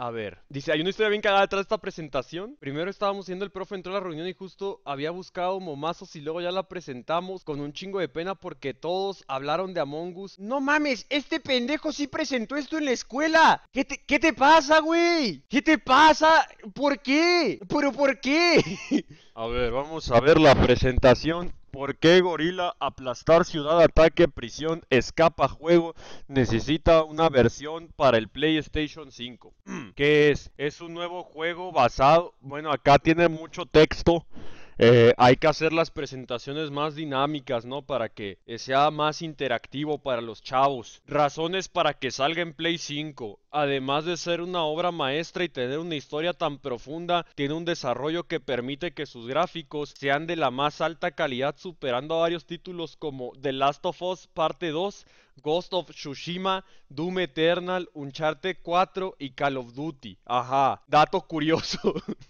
A ver, dice, hay una historia bien cagada detrás de esta presentación. Primero estábamos yendo el profe, entró a la reunión y justo había buscado momazos y luego ya la presentamos con un chingo de pena porque todos hablaron de Among Us. No mames, este pendejo sí presentó esto en la escuela. ¿Qué te, qué te pasa, güey? ¿Qué te pasa? ¿Por qué? ¿Pero por qué? a ver, vamos a ver la presentación ¿Por qué Gorila aplastar ciudad, ataque, prisión, escapa juego? Necesita una versión para el PlayStation 5. ¿Qué es? Es un nuevo juego basado. Bueno, acá tiene mucho texto. Eh, hay que hacer las presentaciones más dinámicas, ¿no? Para que eh, sea más interactivo para los chavos. Razones para que salga en Play 5. Además de ser una obra maestra y tener una historia tan profunda, tiene un desarrollo que permite que sus gráficos sean de la más alta calidad, superando a varios títulos como The Last of Us Parte 2, Ghost of Tsushima, Doom Eternal, Uncharted 4 y Call of Duty. Ajá, dato curioso.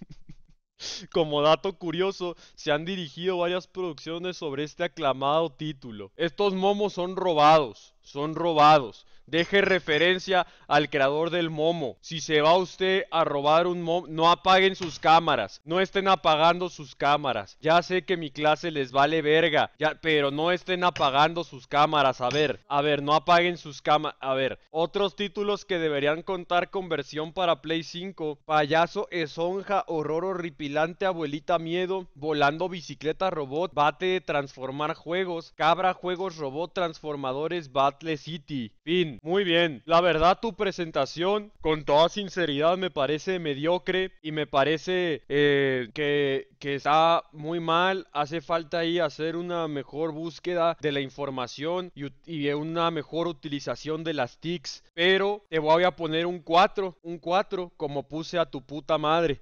Como dato curioso, se han dirigido varias producciones sobre este aclamado título. Estos momos son robados son robados. Deje referencia al creador del momo. Si se va usted a robar un momo, no apaguen sus cámaras. No estén apagando sus cámaras. Ya sé que mi clase les vale verga. Ya, pero no estén apagando sus cámaras. A ver, a ver, no apaguen sus cámaras. A ver, otros títulos que deberían contar con versión para Play 5. Payaso, esonja, horror horripilante, abuelita miedo, volando bicicleta robot, bate transformar juegos, cabra juegos robot transformadores, bate City. Fin. Muy bien. La verdad, tu presentación, con toda sinceridad, me parece mediocre y me parece eh, que, está muy mal. Hace falta ahí hacer una mejor búsqueda de la información y, y una mejor utilización de las TICs. Pero te voy a poner un 4, un 4, como puse a tu puta madre.